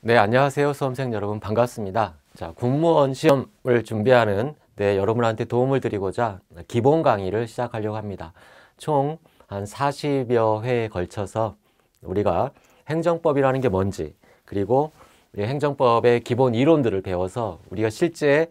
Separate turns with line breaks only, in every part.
네, 안녕하세요. 수험생 여러분 반갑습니다. 자, 공무원 시험을 준비하는 네, 여러분한테 도움을 드리고자 기본 강의를 시작하려고 합니다. 총 한 40여 회에 걸쳐서 우리가 행정법이라는 게 뭔지 그리고 행정법의 기본 이론들을 배워서 우리가 실제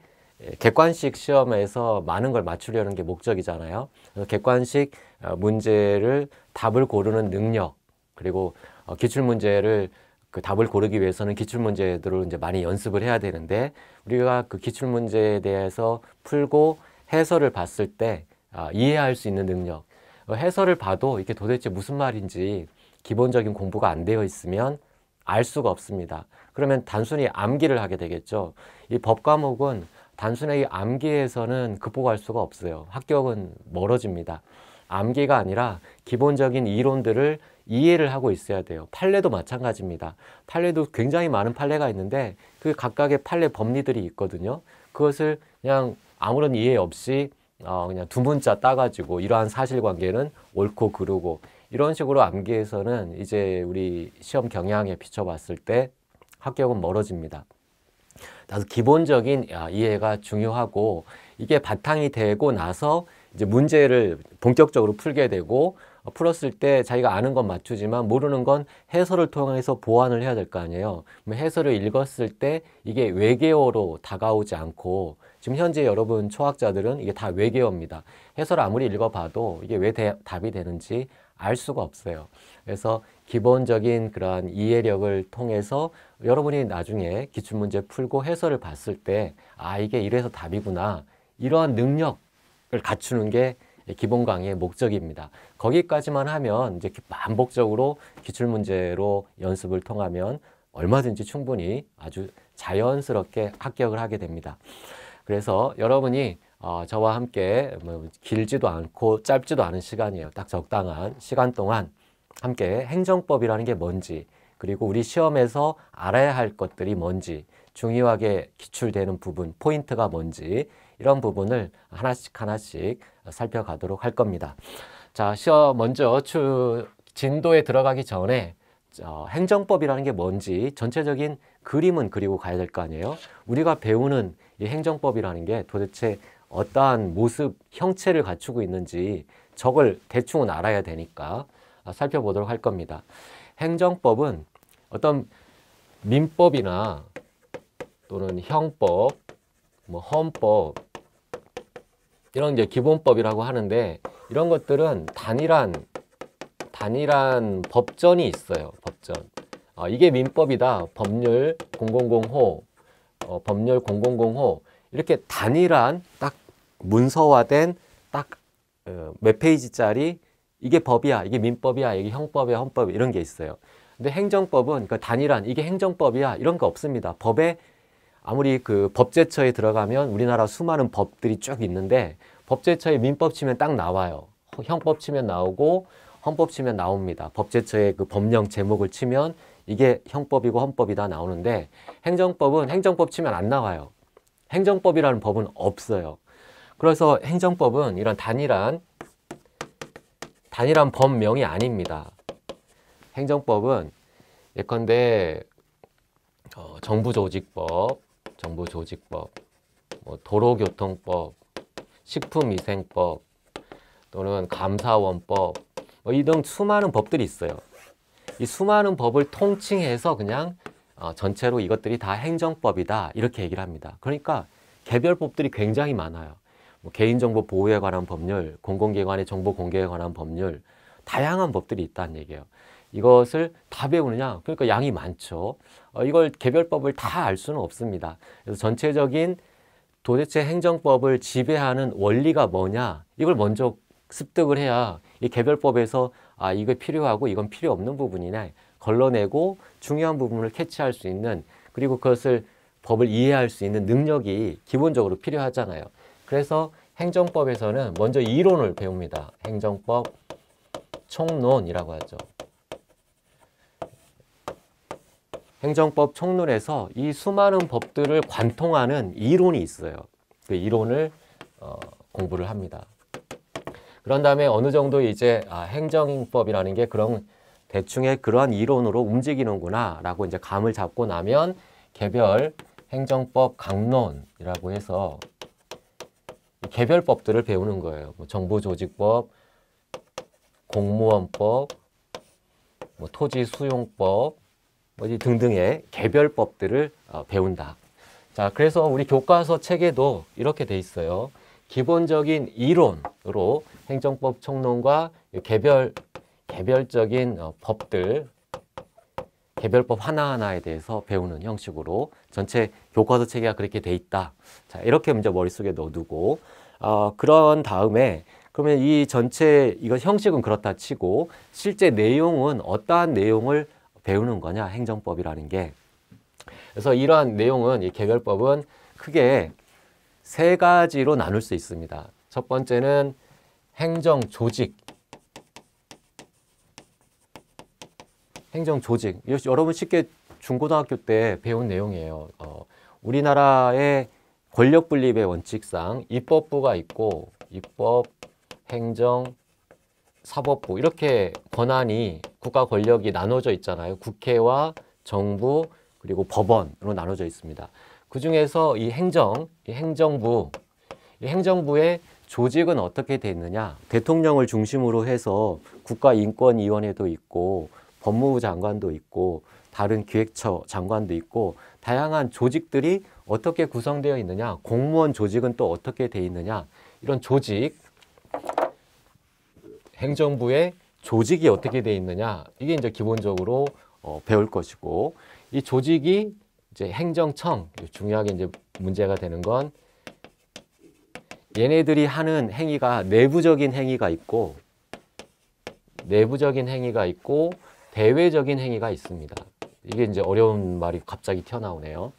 객관식 시험에서 많은 걸 맞추려는 게 목적이잖아요. 그래서 객관식 어, 문제를 답을 고르는 능력 그리고 어, 기출문제를 그 답을 고르기 위해서는 기출 문제들을 이제 많이 연습을 해야 되는데 우리가 그 기출 문제에 대해서 풀고 해설을 봤을 때 아, 이해할 수 있는 능력 어, 해설을 봐도 이게 도대체 무슨 말인지 기본적인 공부가 안 되어 있으면 알 수가 없습니다. 그러면 단순히 암기를 하게 되겠죠. 이 법 과목은 단순히 암기에서는 극복할 수가 없어요. 합격은 멀어집니다. 암기가 아니라 기본적인 이론들을 이해를 하고 있어야 돼요. 판례도 마찬가지입니다. 판례도 굉장히 많은 판례가 있는데 그 각각의 판례 법리들이 있거든요. 그것을 그냥 아무런 이해 없이 어 그냥 두 문자 따가지고 이러한 사실관계는 옳고 그르고 이런 식으로 암기해서는 이제 우리 시험 경향에 비춰봤을 때 합격은 멀어집니다. 그래서 기본적인 아, 이해가 중요하고 이게 바탕이 되고 나서 이제 문제를 본격적으로 풀게 되고 어, 풀었을 때 자기가 아는 건 맞추지만 모르는 건 해설을 통해서 보완을 해야 될 거 아니에요. 해설을 읽었을 때 이게 외계어로 다가오지 않고 지금 현재 여러분 초학자들은 이게 다 외계어입니다. 해설 아무리 읽어봐도 이게 왜 대, 답이 되는지 알 수가 없어요. 그래서 기본적인 그러한 이해력을 통해서 여러분이 나중에 기출문제 풀고 해설을 봤을 때 아 이게 이래서 답이구나 이러한 능력을 갖추는 게 예, 기본 강의의 목적입니다. 거기까지만 하면 이제 반복적으로 기출 문제로 연습을 통하면 얼마든지 충분히 아주 자연스럽게 합격을 하게 됩니다. 그래서 여러분이 어, 저와 함께 뭐 길지도 않고 짧지도 않은 시간이에요. 딱 적당한 시간 동안 함께 행정법이라는 게 뭔지 그리고 우리 시험에서 알아야 할 것들이 뭔지 중요하게 기출되는 부분, 포인트가 뭔지 이런 부분을 하나씩 하나씩 살펴가도록 할 겁니다. 자, 시험 먼저 추, 진도에 들어가기 전에 어, 행정법이라는 게 뭔지 전체적인 그림은 그리고 가야 될 거 아니에요? 우리가 배우는 이 행정법이라는 게 도대체 어떠한 모습, 형체를 갖추고 있는지 저걸 대충은 알아야 되니까 어, 살펴보도록 할 겁니다. 행정법은 어떤 민법이나 또는 형법, 뭐 헌법, 이런 이제 기본법이라고 하는데 이런 것들은 단일한 단일한 법전이 있어요. 법전. 어, 이게 민법이다. 법률 000호, 어, 법률 000호 이렇게 단일한 딱 문서화된 딱몇 어, 페이지짜리 이게 법이야, 이게 민법이야, 이게 형법이야, 헌법 이런 게 있어요. 근데 행정법은 그 단일한 이게 행정법이야 이런 거 없습니다. 법에 아무리 그 법제처에 들어가면 우리나라 수많은 법들이 쭉 있는데 법제처에 민법 치면 딱 나와요. 형법 치면 나오고 헌법 치면 나옵니다. 법제처의 그 법령 제목을 치면 이게 형법이고 헌법이다 나오는데 행정법은 행정법 치면 안 나와요. 행정법이라는 법은 없어요. 그래서 행정법은 이런 단일한 단일한 법명이 아닙니다. 행정법은 예컨대 어, 정부조직법, 정부조직법, 뭐 도로교통법, 식품위생법 또는 감사원법 뭐 이등 수많은 법들이 있어요. 이 수많은 법을 통칭해서 그냥 어, 전체로 이것들이 다 행정법이다 이렇게 얘기를 합니다. 그러니까 개별법들이 굉장히 많아요. 뭐 개인정보 보호에 관한 법률, 공공기관의 정보 공개에 관한 법률, 다양한 법들이 있다는 얘기예요. 이것을 다 배우느냐? 그러니까 양이 많죠. 어, 이걸 개별법을 다 알 수는 없습니다. 그래서 전체적인 도대체 행정법을 지배하는 원리가 뭐냐? 이걸 먼저 습득을 해야 이 개별법에서 아, 이거 필요하고 이건 필요 없는 부분이네. 걸러내고 중요한 부분을 캐치할 수 있는 그리고 그것을 법을 이해할 수 있는 능력이 기본적으로 필요하잖아요. 그래서 행정법에서는 먼저 이론을 배웁니다. 행정법 총론이라고 하죠. 행정법 총론에서 이 수많은 법들을 관통하는 이론이 있어요. 그 이론을 어, 공부를 합니다. 그런 다음에 어느 정도 이제 아, 행정법이라는 게 그런 대충의 그런 이론으로 움직이는구나 라고 이제 감을 잡고 나면 개별 행정법 강론이라고 해서 개별법들을 배우는 거예요. 뭐 정보조직법, 공무원법, 뭐 토지수용법, 뭐지 등등의 개별법들을 어, 배운다. 자, 그래서 우리 교과서 책에도 이렇게 돼 있어요. 기본적인 이론으로 행정법 총론과 개별 개별적인 어, 법들 개별법 하나하나에 대해서 배우는 형식으로 전체 교과서 체계가 그렇게 돼 있다. 자, 이렇게 먼저 머릿속에 넣어두고 어, 그런 다음에 그러면 이 전체 이거 형식은 그렇다 치고 실제 내용은 어떠한 내용을 배우는 거냐 행정법이라는 게 그래서 이러한 내용은 이 개별법은 크게 세 가지로 나눌 수 있습니다. 첫 번째는 행정 조직 행정 조직 여러분 쉽게 중고등학교 때 배운 내용이에요. 어, 우리나라의 권력 분립의 원칙상 입법부가 있고 입법, 행정, 사법부 이렇게 권한이 국가 권력이 나눠져 있잖아요. 국회와 정부 그리고 법원으로 나눠져 있습니다. 그 중에서 이 행정, 이 행정부, 이 행정부의 조직은 어떻게 되느냐? 어있 대통령을 중심으로 해서 국가인권위원회도 있고 법무부 장관도 있고 다른 기획처 장관도 있고 다양한 조직들이 어떻게 구성되어 있느냐? 공무원 조직은 또 어떻게 되어 있느냐? 이런 조직 행정부의 조직이 어떻게 되어 있느냐 이게 이제 기본적으로 어, 배울 것이고 이 조직이 이제 행정청 중요하게 이제 문제가 되는 건 얘네들이 하는 행위가 내부적인 행위가 있고 내부적인 행위가 있고 대외적인 행위가 있습니다. 이게 이제 어려운 말이 갑자기 튀어나오네요.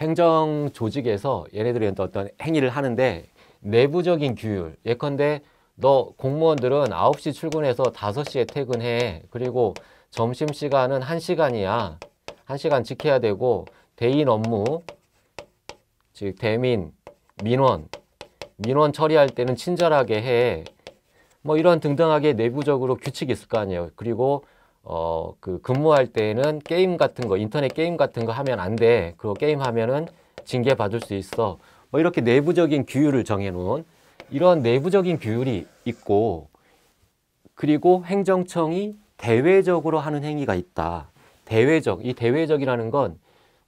행정 조직에서 얘네들이 어떤 행위를 하는데 내부적인 규율, 예컨대 너 공무원들은 9시 출근해서 5시에 퇴근해. 그리고 점심시간은 1시간이야. 1시간 지켜야 되고 대인 업무, 즉 대민, 민원, 민원 처리할 때는 친절하게 해. 뭐 이런 등등하게 내부적으로 규칙이 있을 거 아니에요. 그리고 어, 그 근무할 때는 에 게임 같은 거, 인터넷 게임 같은 거 하면 안 돼. 그거 게임 하면은 징계 받을 수 있어. 뭐 이렇게 내부적인 규율을 정해놓은 이런 내부적인 규율이 있고 그리고 행정청이 대외적으로 하는 행위가 있다. 대외적, 이 대외적이라는 건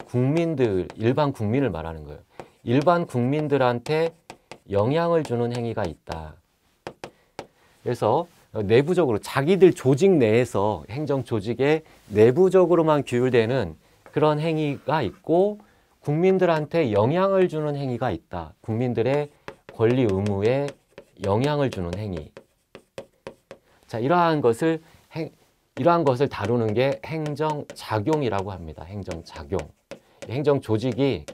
국민들, 일반 국민을 말하는 거예요. 일반 국민들한테 영향을 주는 행위가 있다. 그래서 내부적으로 자기들 조직 내에서 행정 조직에 내부적으로만 규율되는 그런 행위가 있고 국민들한테 영향을 주는 행위가 있다. 국민들의 권리 의무에 영향을 주는 행위. 자, 이러한 것을 행, 이러한 것을 다루는 게 행정 작용이라고 합니다. 행정 작용. 행정 조직이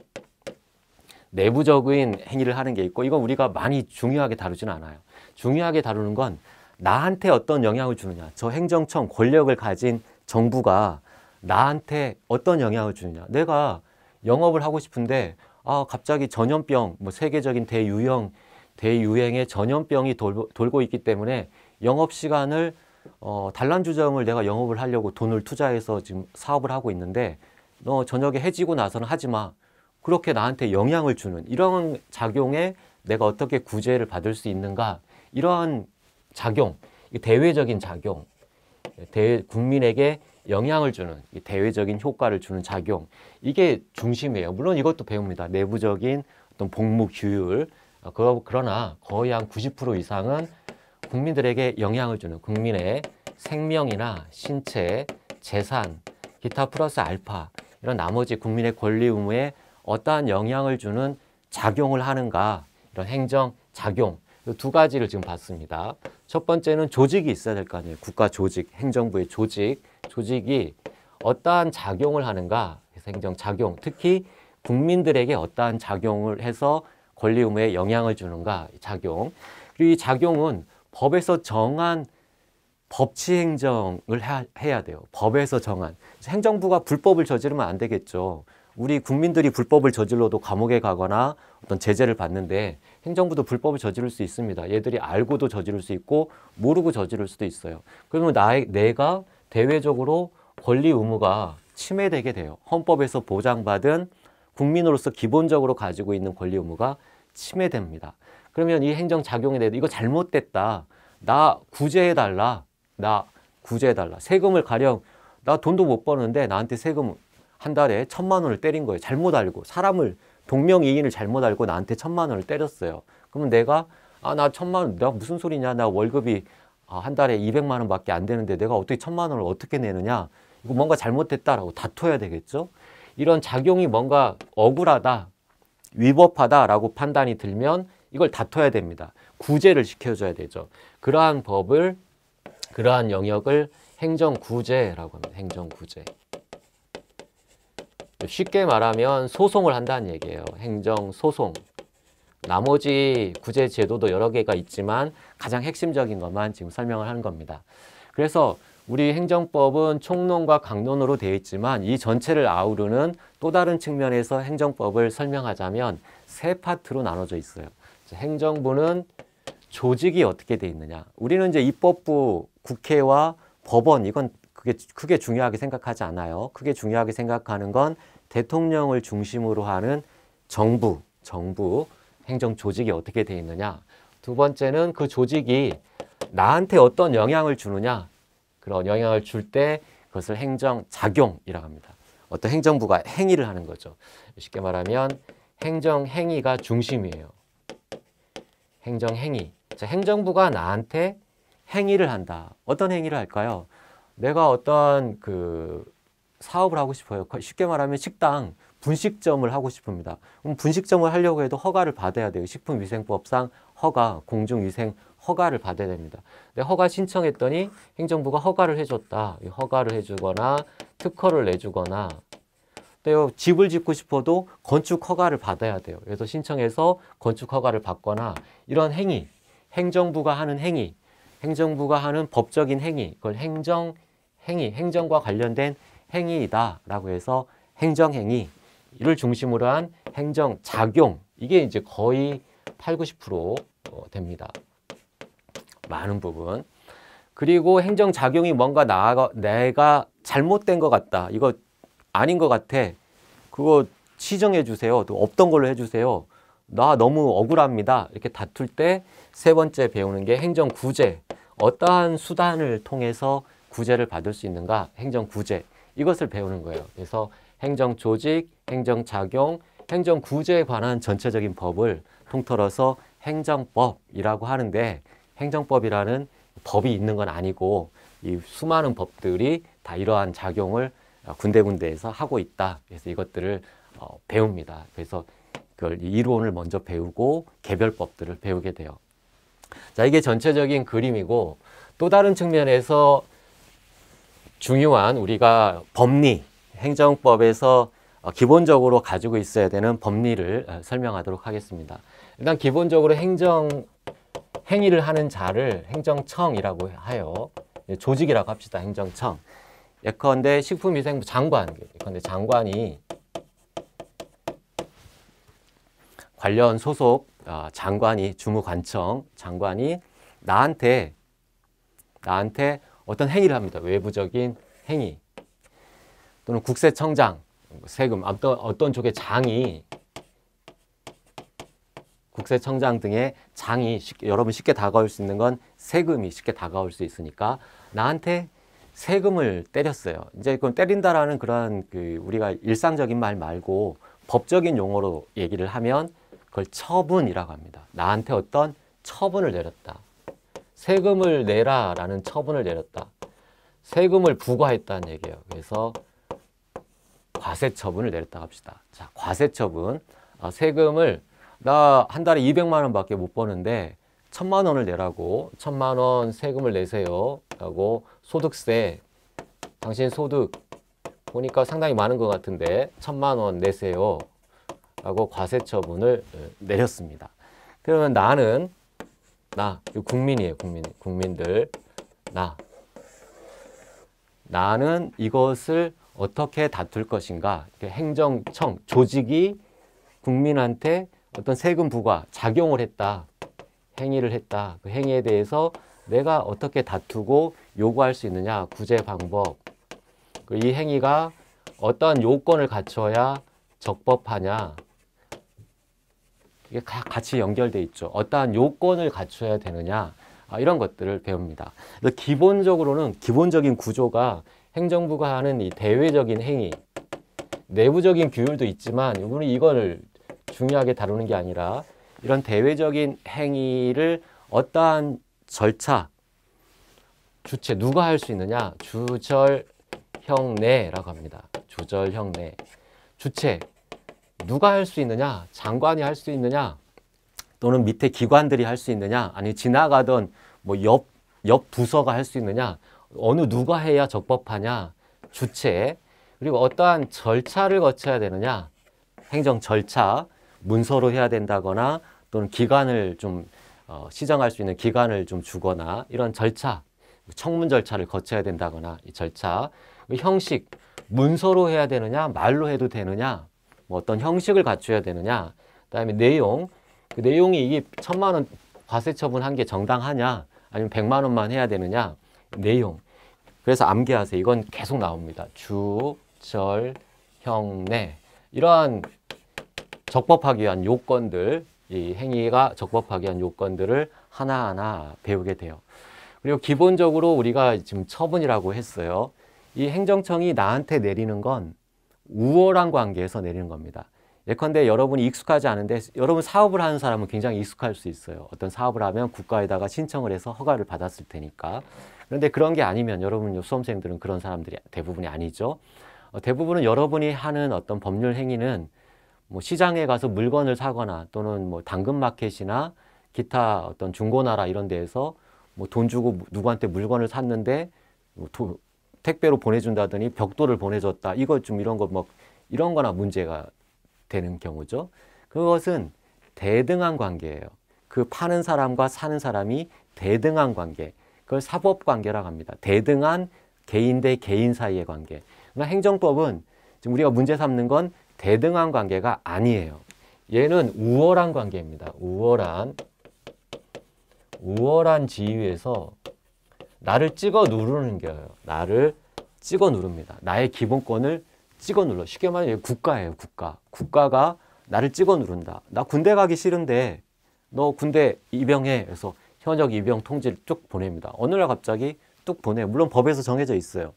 내부적인 행위를 하는 게 있고 이건 우리가 많이 중요하게 다루지는 않아요. 중요하게 다루는 건 나한테 어떤 영향을 주느냐. 저 행정청 권력을 가진 정부가 나한테 어떤 영향을 주느냐. 내가 영업을 하고 싶은데 아, 갑자기 전염병, 뭐 세계적인 대유형, 대유행의 전염병이 돌, 돌고 있기 때문에 영업 시간을 어, 단란주점을 내가 영업을 하려고 돈을 투자해서 지금 사업을 하고 있는데 너 저녁에 해지고 나서는 하지 마. 그렇게 나한테 영향을 주는 이런 작용에 내가 어떻게 구제를 받을 수 있는가 이러한 작용, 대외적인 작용 대, 국민에게 영향을 주는 대외적인 효과를 주는 작용 이게 중심이에요. 물론 이것도 배웁니다. 내부적인 어떤 복무 규율 어, 그러나 거의 한 90% 이상은 국민들에게 영향을 주는 국민의 생명이나 신체, 재산, 기타 플러스 알파 이런 나머지 국민의 권리 의무에 어떠한 영향을 주는 작용을 하는가 이런 행정 작용 두 가지를 지금 봤습니다. 첫 번째는 조직이 있어야 될 거 아니에요. 국가 조직, 행정부의 조직, 조직이 어떠한 작용을 하는가, 행정 작용, 특히 국민들에게 어떠한 작용을 해서 권리 의무에 영향을 주는가, 작용. 그리고 이 작용은 법에서 정한 법치 행정을 해야 돼요. 법에서 정한. 행정부가 불법을 저지르면 안 되겠죠. 우리 국민들이 불법을 저질러도 감옥에 가거나 어떤 제재를 받는데 행정부도 불법을 저지를 수 있습니다. 얘들이 알고도 저지를 수 있고 모르고 저지를 수도 있어요. 그러면 나 내가 대외적으로 권리 의무가 침해되게 돼요. 헌법에서 보장받은 국민으로서 기본적으로 가지고 있는 권리 의무가 침해됩니다. 그러면 이 행정 작용에 대해 이거 잘못됐다. 나 구제해달라. 나 구제해달라. 세금을 가령 나 돈도 못 버는데 나한테 세금 한 달에 천만 원을 때린 거예요. 잘못 알고 사람을 동명이인을 잘못 알고 나한테 천만 원을 때렸어요. 그러면 내가 아 나 천만 원 내가 무슨 소리냐 나 월급이 아, 한 달에 200만 원밖에 안 되는데 내가 어떻게 천만 원을 어떻게 내느냐 이거 뭔가 잘못됐다라고 다퉈야 되겠죠. 이런 작용이 뭔가 억울하다 위법하다라고 판단이 들면 이걸 다퉈야 됩니다. 구제를 시켜줘야 되죠. 그러한 법을 그러한 영역을 행정구제라고 합니다. 행정구제. 쉽게 말하면 소송을 한다는 얘기예요. 행정, 소송. 나머지 구제 제도도 여러 개가 있지만 가장 핵심적인 것만 지금 설명을 하는 겁니다. 그래서 우리 행정법은 총론과 강론으로 되어 있지만 이 전체를 아우르는 또 다른 측면에서 행정법을 설명하자면 세 파트로 나눠져 있어요. 행정부는 조직이 어떻게 되어 있느냐. 우리는 이제 입법부, 국회와 법원 이건 그게 크게 중요하게 생각하지 않아요. 크게 중요하게 생각하는 건 대통령을 중심으로 하는 정부, 정부 행정 조직이 어떻게 되어 있느냐. 두 번째는 그 조직이 나한테 어떤 영향을 주느냐. 그런 영향을 줄 때 그것을 행정 작용이라고 합니다. 어떤 행정부가 행위를 하는 거죠. 쉽게 말하면 행정 행위가 중심이에요. 행정 행위. 자, 행정부가 나한테 행위를 한다. 어떤 행위를 할까요? 내가 어떤 그 사업을 하고 싶어요. 쉽게 말하면 식당, 분식점을 하고 싶습니다. 그럼 분식점을 하려고 해도 허가를 받아야 돼요. 식품위생법상 허가, 공중위생 허가를 받아야 됩니다. 근데 허가 신청했더니 행정부가 허가를 해줬다. 허가를 해주거나 특허를 내주거나 근 집을 짓고 싶어도 건축 허가를 받아야 돼요. 그래서 신청해서 건축 허가를 받거나 이런 행위, 행정부가 하는 행위, 행정부가 하는 법적인 행위, 그걸 행정 행위, 행정과 관련된 행위이다라고 해서 행정행위를 중심으로 한 행정작용 이게 이제 거의 8, 90% 어, 됩니다. 많은 부분. 그리고 행정작용이 뭔가 나, 내가 잘못된 것 같다. 이거 아닌 것 같아. 그거 시정해 주세요. 또 없던 걸로 해 주세요. 나 너무 억울합니다. 이렇게 다툴 때 세 번째 배우는 게 행정구제. 어떠한 수단을 통해서 구제를 받을 수 있는가? 행정구제. 이것을 배우는 거예요. 그래서 행정 조직, 행정 작용, 행정 구조에 관한 전체적인 법을 통틀어서 행정법이라고 하는데 행정법이라는 법이 있는 건 아니고 이 수많은 법들이 다 이러한 작용을 군데군데에서 하고 있다. 그래서 이것들을 어, 배웁니다. 그래서 그 이론을 먼저 배우고 개별법들을 배우게 돼요. 자, 이게 전체적인 그림이고 또 다른 측면에서 중요한 우리가 법리, 행정법에서 어, 기본적으로 가지고 있어야 되는 법리를 어, 설명하도록 하겠습니다. 일단 기본적으로 행정 행위를 하는 자를 행정청이라고 하여 예, 조직이라고 합시다. 행정청. 예컨대 식품위생부 장관, 예컨대 장관이 관련 소속 어, 장관이 주무관청 장관이 나한테 나한테 어떤 행위를 합니다. 외부적인 행위 또는 국세청장, 세금, 어떤, 어떤 쪽의 장이 국세청장 등의 장이 쉽게, 여러분 쉽게 다가올 수 있는 건 세금이 쉽게 다가올 수 있으니까 나한테 세금을 때렸어요. 이제 그건 때린다라는 그런 그 우리가 일상적인 말 말고 법적인 용어로 얘기를 하면 그걸 처분이라고 합니다. 나한테 어떤 처분을 내렸다. 세금을 내라라는 처분을 내렸다. 세금을 부과했다는 얘기예요. 그래서 과세 처분을 내렸다 합시다. 자, 과세 처분. 아, 세금을 나 한 달에 200만 원밖에 못 버는데 천만 원을 내라고 천만 원 세금을 내세요. 라고 소득세 당신 소득 보니까 상당히 많은 것 같은데 천만 원 내세요. 라고 과세 처분을 어, 내렸습니다. 그러면 나는 나. 이 국민이에요, 국민. 국민들. 나. 나는 이것을 어떻게 다툴 것인가. 행정청, 조직이 국민한테 어떤 세금 부과, 작용을 했다. 행위를 했다. 그 행위에 대해서 내가 어떻게 다투고 요구할 수 있느냐. 구제 방법. 그 이 행위가 어떤 요건을 갖춰야 적법하냐. 이게 같이 연결돼 있죠. 어떠한 요건을 갖춰야 되느냐 아, 이런 것들을 배웁니다. 그래서 기본적으로는 기본적인 구조가 행정부가 하는 이 대외적인 행위, 내부적인 규율도 있지만 이분은 이거 중요하게 다루는 게 아니라 이런 대외적인 행위를 어떠한 절차, 주체 누가 할 수 있느냐? 주절형례라고 합니다. 주절형례. 주체 누가 할 수 있느냐? 장관이 할 수 있느냐? 또는 밑에 기관들이 할 수 있느냐? 아니 지나가던 뭐옆옆 부서가 할 수 있느냐? 어느 누가 해야 적법하냐? 주체 그리고 어떠한 절차를 거쳐야 되느냐? 행정 절차 문서로 해야 된다거나 또는 기관을좀 어, 시정할 수 있는 기간을 좀 주거나 이런 절차 청문 절차를 거쳐야 된다거나 이 절차 그 형식 문서로 해야 되느냐 말로 해도 되느냐 뭐 어떤 형식을 갖춰야 되느냐, 그다음에 내용, 그 내용이 이 천만 원 과세 처분한 게 정당하냐, 아니면 백만 원만 해야 되느냐, 내용. 그래서 암기하세요. 이건 계속 나옵니다. 주, 절, 형내 이러한 적법하기 위한 요건들, 이 행위가 적법하기 위한 요건들을 하나하나 배우게 돼요. 그리고 기본적으로 우리가 지금 처분이라고 했어요. 이 행정청이 나한테 내리는 건 우월한 관계에서 내리는 겁니다. 예컨대 여러분이 익숙하지 않은데 여러분 사업을 하는 사람은 굉장히 익숙할 수 있어요. 어떤 사업을 하면 국가에다가 신청을 해서 허가를 받았을 테니까. 그런데 그런 게 아니면 여러분 수험생들은 그런 사람들이 대부분이 아니죠. 어, 대부분은 여러분이 하는 어떤 법률 행위는 뭐 시장에 가서 물건을 사거나 또는 뭐 당근마켓이나 기타 어떤 중고나라 이런 데에서 뭐 돈 주고 누구한테 물건을 샀는데 뭐 도, 택배로 보내준다더니 벽돌을 보내줬다. 이것 좀 이런 거뭐 이런 거나 문제가 되는 경우죠. 그것은 대등한 관계예요. 그 파는 사람과 사는 사람이 대등한 관계. 그걸 사법 관계라고 합니다. 대등한 개인 대 개인 사이의 관계. 그러니까 행정법은 지금 우리가 문제 삼는 건 대등한 관계가 아니에요. 얘는 우월한 관계입니다. 우월한 우월한 지위에서 나를 찍어 누르는 게예요. 나를 찍어 누릅니다. 나의 기본권을 찍어 눌러. 쉽게 말해 국가예요. 국가. 국가가 나를 찍어 누른다. 나 군대 가기 싫은데 너 군대 입영해. 그래서 현역 입영 통지를 쭉 보냅니다. 어느 날 갑자기 뚝 보내. 물론 법에서 정해져 있어요.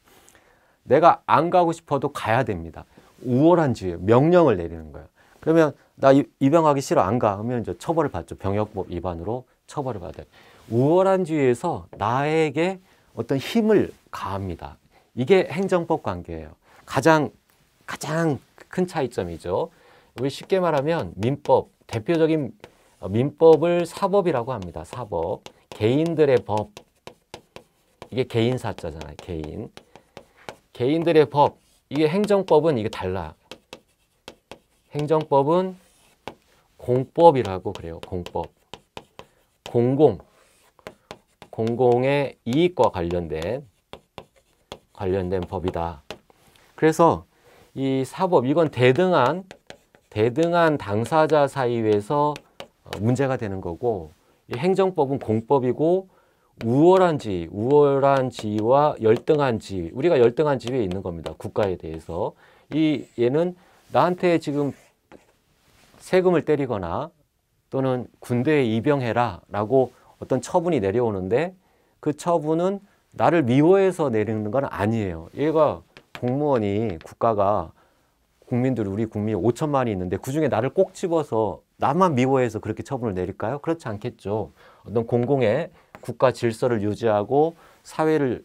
내가 안 가고 싶어도 가야 됩니다. 우월한 지휘, 명령을 내리는 거예요. 그러면 나 입영하기 싫어 안 가. 하면 이제 처벌을 받죠. 병역법 뭐 위반으로 처벌을 받아요. 우월한 주의에서 나에게 어떤 힘을 가합니다. 이게 행정법 관계예요. 가장 가장 큰 차이점이죠. 우리 쉽게 말하면 민법, 대표적인 어, 민법을 사법이라고 합니다. 사법. 개인들의 법. 이게 개인 사자잖아요. 개인. 개인들의 법. 이게 행정법은 이게 달라. 행정법은 공법이라고 그래요. 공법. 공공. 공공의 이익과 관련된 관련된 법이다. 그래서 이 사법 이건 대등한 대등한 당사자 사이에서 어, 문제가 되는 거고 행정법은 공법이고 우월한 지 우월한 지위와 열등한 지 우리가 열등한 지위에 있는 겁니다. 국가에 대해서 이 얘는 나한테 지금 세금을 때리거나 또는 군대에 입영해라 라고 어떤 처분이 내려오는데 그 처분은 나를 미워해서 내리는 건 아니에요. 얘가 공무원이 국가가 국민들 우리 국민 5천만이 있는데 그중에 나를 꼭 집어서 나만 미워해서 그렇게 처분을 내릴까요? 그렇지 않겠죠. 어떤 공공의 국가 질서를 유지하고 사회를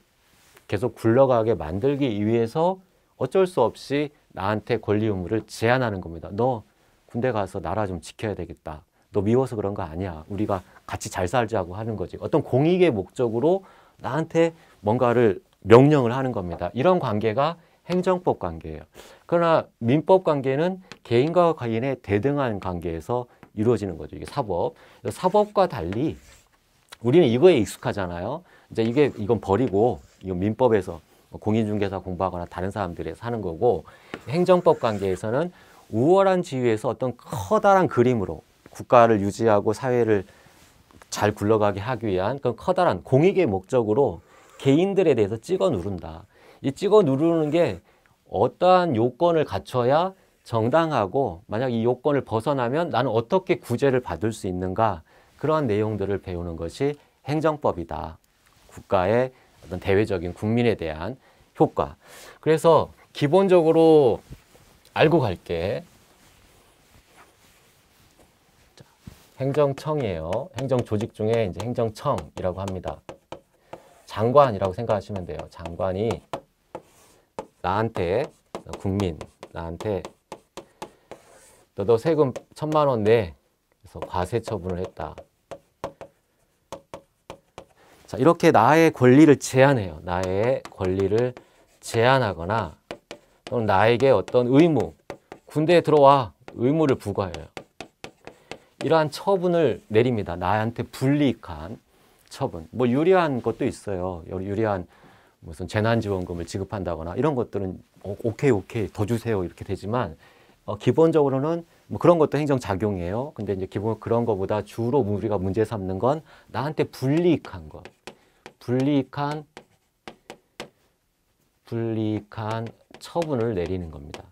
계속 굴러가게 만들기 위해서 어쩔 수 없이 나한테 권리 의무를 제한하는 겁니다. 너 군대 가서 나라 좀 지켜야 되겠다. 너 미워서 그런 거 아니야. 우리가 같이 잘 살자고 하는 거지. 어떤 공익의 목적으로 나한테 뭔가를 명령을 하는 겁니다. 이런 관계가 행정법 관계예요. 그러나 민법 관계는 개인과 개인의 대등한 관계에서 이루어지는 거죠. 이게 사법. 사법과 달리 우리는 이거에 익숙하잖아요. 이제 이게 이건 버리고 이건 민법에서 뭐 공인중개사 공부하거나 다른 사람들이 사는 거고 행정법 관계에서는 우월한 지위에서 어떤 커다란 그림으로 국가를 유지하고 사회를 잘 굴러가게 하기 위한 그 커다란 공익의 목적으로 개인들에 대해서 찍어 누른다. 이 찍어 누르는 게 어떠한 요건을 갖춰야 정당하고 만약 이 요건을 벗어나면 나는 어떻게 구제를 받을 수 있는가 그러한 내용들을 배우는 것이 행정법이다. 국가의 어떤 대외적인 국민에 대한 효과. 그래서 기본적으로 알고 갈게 행정청이에요. 행정조직 중에 이제 행정청이라고 합니다. 장관이라고 생각하시면 돼요. 장관이 나한테 국민 나한테 너도 세금 천만 원 내. 그래서 과세 처분을 했다. 자, 이렇게 나의 권리를 제한해요. 나의 권리를 제한하거나 또는 나에게 어떤 의무, 군대에 들어와 의무를 부과해요. 이러한 처분을 내립니다. 나한테 불리익한 처분. 뭐 유리한 것도 있어요. 유리한 무슨 재난지원금을 지급한다거나 이런 것들은 오케이 오케이 더 주세요 이렇게 되지만 어, 기본적으로는 뭐 그런 것도 행정작용이에요. 근데 이제 기본 그런 거보다 주로 우리가 문제 삼는 건 나한테 불리익한 것. 불리익한 불리익한 처분을 내리는 겁니다.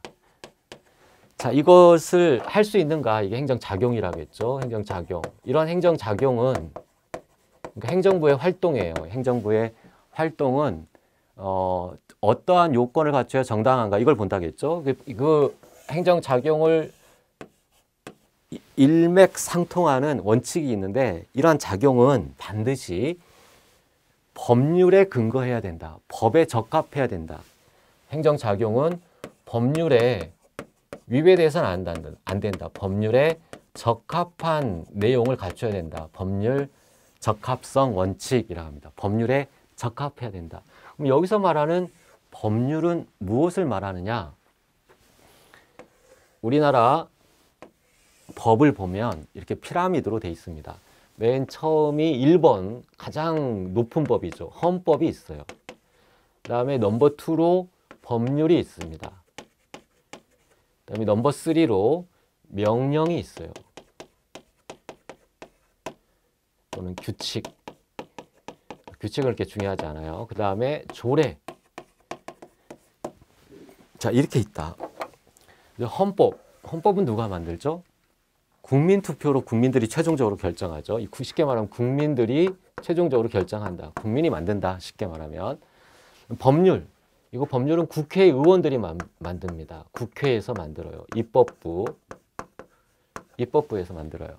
자, 이것을 할 수 있는가? 이게 행정작용이라겠죠. 행정작용. 이런 행정작용은 그러니까 행정부의 활동이에요. 행정부의 활동은 어, 어떠한 요건을 갖춰야 정당한가? 이걸 본다겠죠. 그, 그 행정작용을 일맥상통하는 원칙이 있는데 이러한 작용은 반드시 법률에 근거해야 된다. 법에 적합해야 된다. 행정작용은 법률에 위배돼서는 안 된다. 안 된다. 법률에 적합한 내용을 갖춰야 된다. 법률 적합성 원칙이라고 합니다. 법률에 적합해야 된다. 그럼 여기서 말하는 법률은 무엇을 말하느냐? 우리나라 법을 보면 이렇게 피라미드로 돼 있습니다. 맨 처음이 1번 가장 높은 법이죠. 헌법이 있어요. 그 다음에 넘버 2로 법률이 있습니다. 다음에 넘버 3로 명령이 있어요. 또는 규칙. 규칙은 그렇게 중요하지 않아요. 그 다음에 조례. 자, 이렇게 있다. 헌법. 헌법은 누가 만들죠? 국민 투표로 국민들이 최종적으로 결정하죠. 쉽게 말하면 국민들이 최종적으로 결정한다. 국민이 만든다. 쉽게 말하면. 법률. 이거 법률은 국회의원들이 만, 만듭니다. 국회에서 만들어요. 입법부, 입법부에서 만들어요.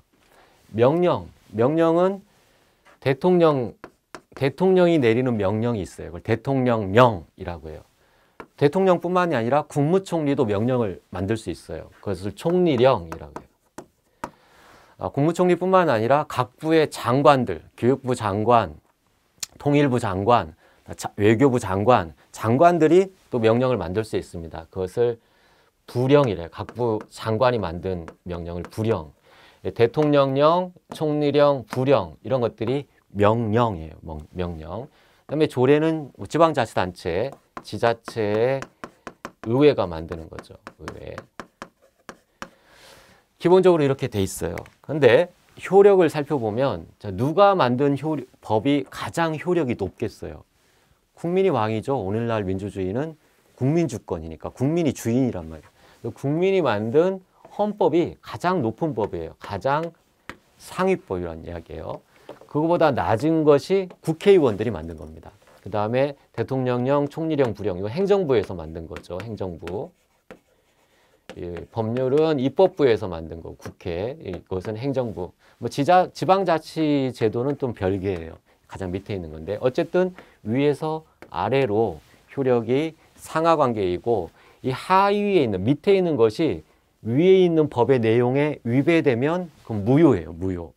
명령, 명령은 대통령, 대통령이 내리는 명령이 있어요. 그걸 대통령령이라고 해요. 대통령뿐만이 아니라 국무총리도 명령을 만들 수 있어요. 그것을 총리령이라고 해요. 아, 국무총리뿐만 아니라 각 부의 장관들, 교육부 장관, 통일부 장관, 외교부 장관, 장관들이 또 명령을 만들 수 있습니다. 그것을 부령이래. 각부 장관이 만든 명령을 부령. 예, 대통령령, 총리령, 부령 이런 것들이 명령이에요. 명령. 그다음에 조례는 뭐 지방자치단체, 지자체의 의회가 만드는 거죠. 의회. 기본적으로 이렇게 돼 있어요. 그런데 효력을 살펴보면 누가 만든 효력, 법이 가장 효력이 높겠어요. 국민이 왕이죠. 오늘날 민주주의는 국민 주권이니까 국민이 주인이란 말이에요. 국민이 만든 헌법이 가장 높은 법이에요. 가장 상위법이라는 이야기예요. 그거보다 낮은 것이 국회의원들이 만든 겁니다. 그 다음에 대통령령, 총리령, 부령, 이거 행정부에서 만든 거죠. 행정부. 예, 법률은 입법부에서 만든 거, 국회, 이것은 행정부. 뭐 지자, 지방자치 제도는 좀 별개예요. 가장 밑에 있는 건데 어쨌든 위에서 아래로 효력이 상하 관계이고 이 하위에 있는 밑에 있는 것이 위에 있는 법의 내용에 위배되면 그건 무효예요. 무효.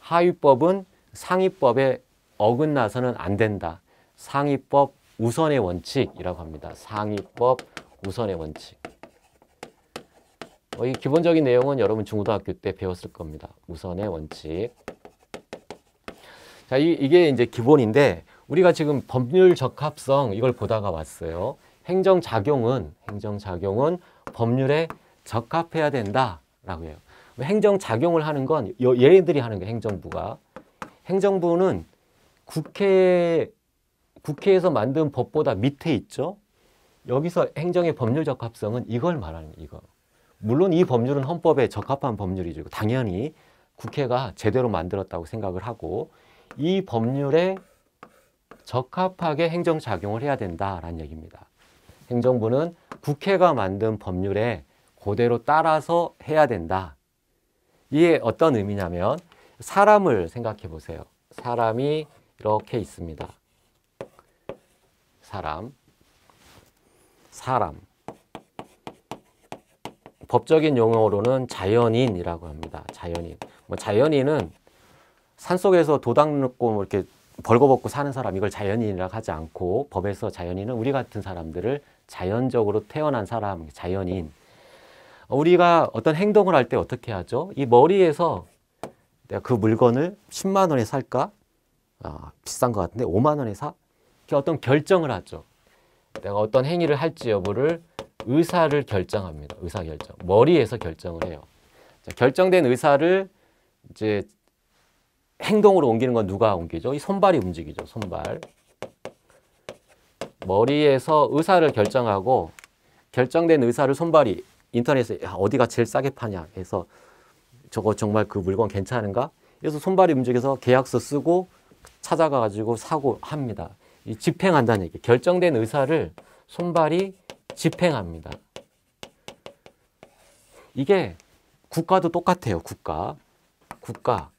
하위법은 상위법에 어긋나서는 안 된다. 상위법 우선의 원칙이라고 합니다. 상위법 우선의 원칙. 어, 이 기본적인 내용은 여러분 중고등학교 때 배웠을 겁니다. 우선의 원칙. 자, 이, 이게 이제 기본인데 우리가 지금 법률 적합성 이걸 보다가 왔어요. 행정 작용은 행정 작용은 법률에 적합해야 된다라고 해요. 행정 작용을 하는 건 얘네들이 하는 게 행정부가 행정부는 국회 국회에서 만든 법보다 밑에 있죠. 여기서 행정의 법률 적합성은 이걸 말하는 이거. 물론 이 법률은 헌법에 적합한 법률이죠. 당연히 국회가 제대로 만들었다고 생각을 하고 이 법률에 적합하게 행정작용을 해야 된다라는 얘기입니다. 행정부는 국회가 만든 법률에 그대로 따라서 해야 된다. 이게 어떤 의미냐면 사람을 생각해 보세요. 사람이 이렇게 있습니다. 사람, 사람. 법적인 용어로는 자연인이라고 합니다. 자연인. 뭐 자연인은 산속에서 도닥놓고 뭐 이렇게 벌거벗고 사는 사람 이걸 자연인이라고 하지 않고 법에서 자연인은 우리 같은 사람들을 자연적으로 태어난 사람, 자연인. 어, 우리가 어떤 행동을 할 때 어떻게 하죠? 이 머리에서 내가 그 물건을 10만 원에 살까? 아, 비싼 것 같은데 5만 원에 사? 이렇게 어떤 결정을 하죠. 내가 어떤 행위를 할지 여부를 의사를 결정합니다. 의사 결정. 머리에서 결정을 해요. 자, 결정된 의사를 이제 행동으로 옮기는 건 누가 옮기죠? 이 손발이 움직이죠. 손발. 머리에서 의사를 결정하고 결정된 의사를 손발이 인터넷에 어디가 제일 싸게 파냐 해서 저거 정말 그 물건 괜찮은가? 그래서 손발이 움직여서 계약서 쓰고 찾아가가지고 사고 합니다. 이 집행한다는 얘기. 결정된 의사를 손발이 집행합니다. 이게 국가도 똑같아요. 국가. 국가.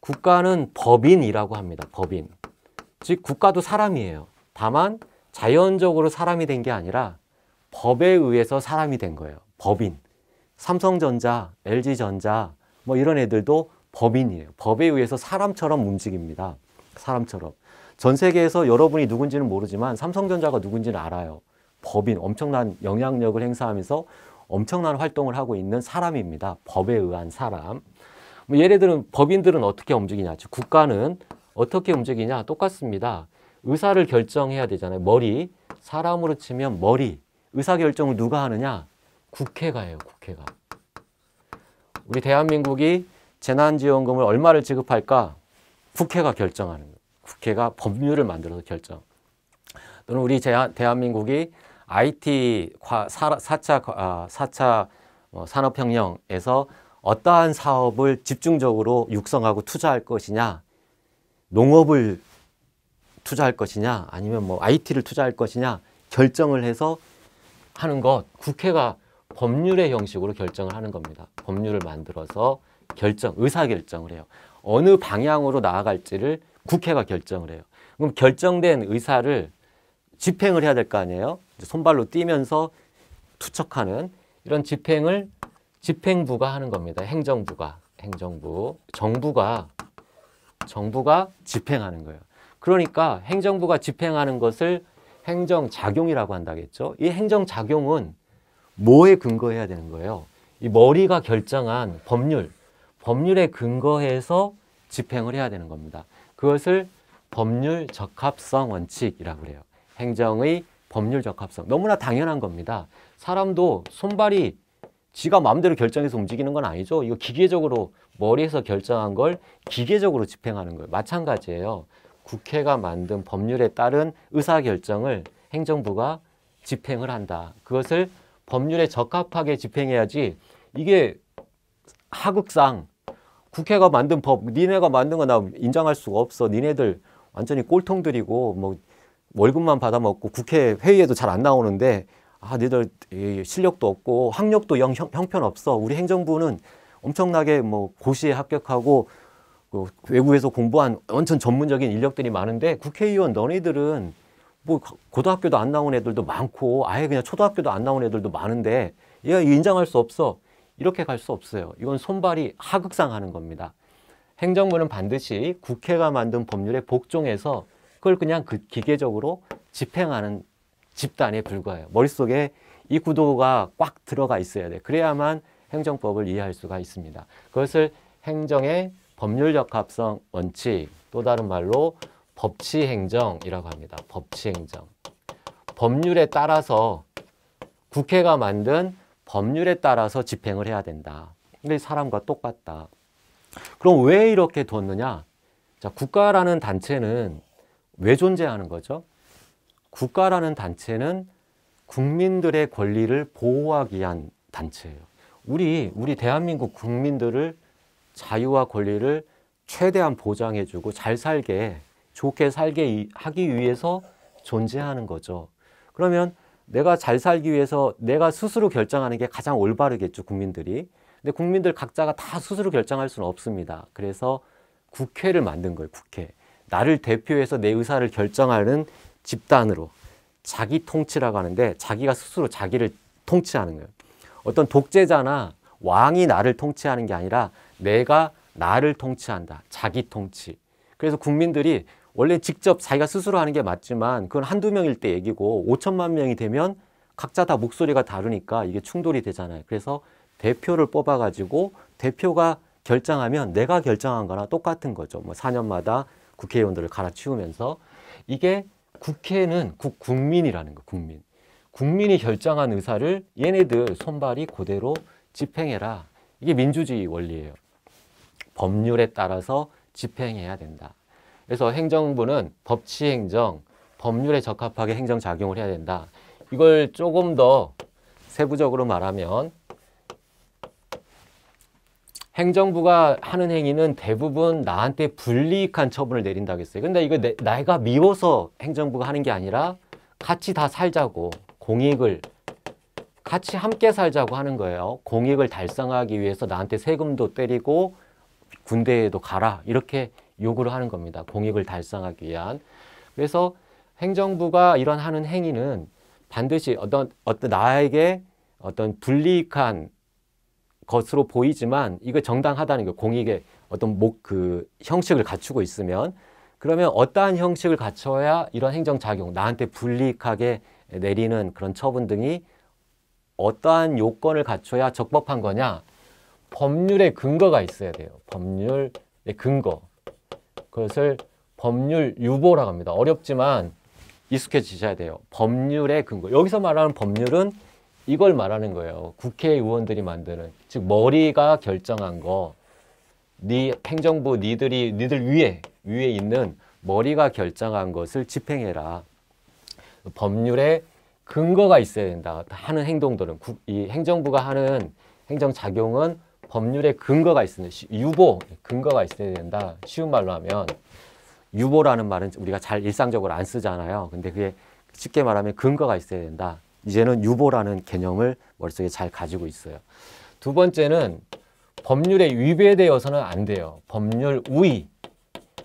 국가는 법인이라고 합니다. 법인. 즉 국가도 사람이에요. 다만 자연적으로 사람이 된 게 아니라 법에 의해서 사람이 된 거예요. 법인. 삼성전자, LG전자 뭐 이런 애들도 법인이에요. 법에 의해서 사람처럼 움직입니다. 사람처럼. 전 세계에서 여러분이 누군지는 모르지만 삼성전자가 누군지는 알아요. 법인, 엄청난 영향력을 행사하면서 엄청난 활동을 하고 있는 사람입니다. 법에 의한 사람. 뭐 예를 들면 법인들은 어떻게 움직이냐. 즉 국가는 어떻게 움직이냐. 똑같습니다. 의사를 결정해야 되잖아요. 머리. 사람으로 치면 머리. 의사결정을 누가 하느냐? 국회가 해요. 국회가. 우리 대한민국이 재난지원금을 얼마를 지급할까? 국회가 결정하는 거예요. 국회가 법률을 만들어서 결정. 또는 우리 대한민국이 IT 사, 4차, 4차 아, 어, 산업혁명에서 어떠한 사업을 집중적으로 육성하고 투자할 것이냐, 농업을 투자할 것이냐, 아니면 뭐 IT를 투자할 것이냐 결정을 해서 하는 것, 국회가 법률의 형식으로 결정을 하는 겁니다. 법률을 만들어서 결정, 의사결정을 해요. 어느 방향으로 나아갈지를 국회가 결정을 해요. 그럼 결정된 의사를 집행을 해야 될 거 아니에요? 손발로 뛰면서 투척하는 이런 집행을 집행부가 하는 겁니다. 행정부가, 행정부. 정부가, 정부가 집행하는 거예요. 그러니까 행정부가 집행하는 것을 행정작용이라고 한다겠죠. 이 행정작용은 뭐에 근거해야 되는 거예요? 이 머리가 결정한 법률, 법률에 근거해서 집행을 해야 되는 겁니다. 그것을 법률 적합성 원칙이라고 그래요. 행정의 법률 적합성. 너무나 당연한 겁니다. 사람도 손발이 지가 마음대로 결정해서 움직이는 건 아니죠. 이거 기계적으로 머리에서 결정한 걸 기계적으로 집행하는 거예요. 마찬가지예요. 국회가 만든 법률에 따른 의사결정을 행정부가 집행을 한다. 그것을 법률에 적합하게 집행해야지 이게 하극상 국회가 만든 법, 니네가 만든 거나 인정할 수가 없어. 니네들 완전히 꼴통들이고 뭐 월급만 받아먹고 국회 회의에도 잘 안 나오는데 아, 너희들 실력도 없고 학력도 영 형편 없어. 우리 행정부는 엄청나게 뭐 고시에 합격하고 그 외국에서 공부한 완전 전문적인 인력들이 많은데 국회의원 너희들은 뭐 고등학교도 안 나온 애들도 많고 아예 그냥 초등학교도 안 나온 애들도 많은데 얘가 인정할 수 없어. 이렇게 갈 수 없어요. 이건 손발이 하극상하는 겁니다. 행정부는 반드시 국회가 만든 법률에 복종해서 그걸 그냥 그 기계적으로 집행하는 집단에 불과해요. 머릿속에 이 구도가 꽉 들어가 있어야 돼. 그래야만 행정법을 이해할 수가 있습니다. 그것을 행정의 법률적합성 원칙, 또 다른 말로 법치행정이라고 합니다. 법치행정. 법률에 따라서 국회가 만든 법률에 따라서 집행을 해야 된다. 근데 사람과 똑같다. 그럼 왜 이렇게 뒀느냐? 자, 국가라는 단체는 왜 존재하는 거죠? 국가라는 단체는 국민들의 권리를 보호하기 위한 단체예요. 우리 우리 대한민국 국민들을 자유와 권리를 최대한 보장해주고 잘 살게 좋게 살게 하기 위해서 존재하는 거죠. 그러면 내가 잘 살기 위해서 내가 스스로 결정하는 게 가장 올바르겠죠, 국민들이. 근데 국민들 각자가 다 스스로 결정할 수는 없습니다. 그래서 국회를 만든 거예요, 국회. 나를 대표해서 내 의사를 결정하는 집단으로 자기 통치라고 하는데 자기가 스스로 자기를 통치하는 거예요. 어떤 독재자나 왕이 나를 통치하는 게 아니라 내가 나를 통치한다. 자기 통치. 그래서 국민들이 원래 직접 자기가 스스로 하는 게 맞지만 그건 한두 명일 때 얘기고 5천만 명이 되면 각자 다 목소리가 다르니까 이게 충돌이 되잖아요. 그래서 대표를 뽑아가지고 대표가 결정하면 내가 결정한 거나 똑같은 거죠. 뭐 4년마다 국회의원들을 갈아치우면서 이게 국회는 국, 국민이라는 거 국민. 국민이 결정한 의사를 얘네들 손발이 그대로 집행해라. 이게 민주주의 원리예요. 법률에 따라서 집행해야 된다. 그래서 행정부는 법치행정, 법률에 적합하게 행정작용을 해야 된다. 이걸 조금 더 세부적으로 말하면 행정부가 하는 행위는 대부분 나한테 불리익한 처분을 내린다고 했어요. 근데 이거 내, 내가 미워서 행정부가 하는 게 아니라 같이 다 살자고 공익을 같이 함께 살자고 하는 거예요. 공익을 달성하기 위해서 나한테 세금도 때리고 군대에도 가라 이렇게 요구를 하는 겁니다. 공익을 달성하기 위한. 그래서 행정부가 이런 하는 행위는 반드시 어떤 어떤 나에게 어떤 불리익한 것으로 보이지만 이거 정당하다는 거 공익의 어떤 목 그 형식을 갖추고 있으면 그러면 어떠한 형식을 갖춰야 이런 행정작용 나한테 불리하게 내리는 그런 처분 등이 어떠한 요건을 갖춰야 적법한 거냐 법률의 근거가 있어야 돼요 법률의 근거 그것을 법률 유보라고 합니다 어렵지만 익숙해지셔야 돼요 법률의 근거 여기서 말하는 법률은 이걸 말하는 거예요. 국회의원들이 만드는 즉 머리가 결정한 거, 네 행정부 니들이 니들 위에 위에 있는 머리가 결정한 것을 집행해라. 법률에 근거가 있어야 된다. 하는 행동들은 국, 이 행정부가 하는 행정 작용은 법률에 근거가 있어야 유보 근거가 있어야 된다. 쉬운 말로 하면 유보라는 말은 우리가 잘 일상적으로 안 쓰잖아요. 근데 그게 쉽게 말하면 근거가 있어야 된다. 이제는 유보라는 개념을 머릿속에 잘 가지고 있어요. 두 번째는 법률에 위배되어서는 안 돼요. 법률 우위,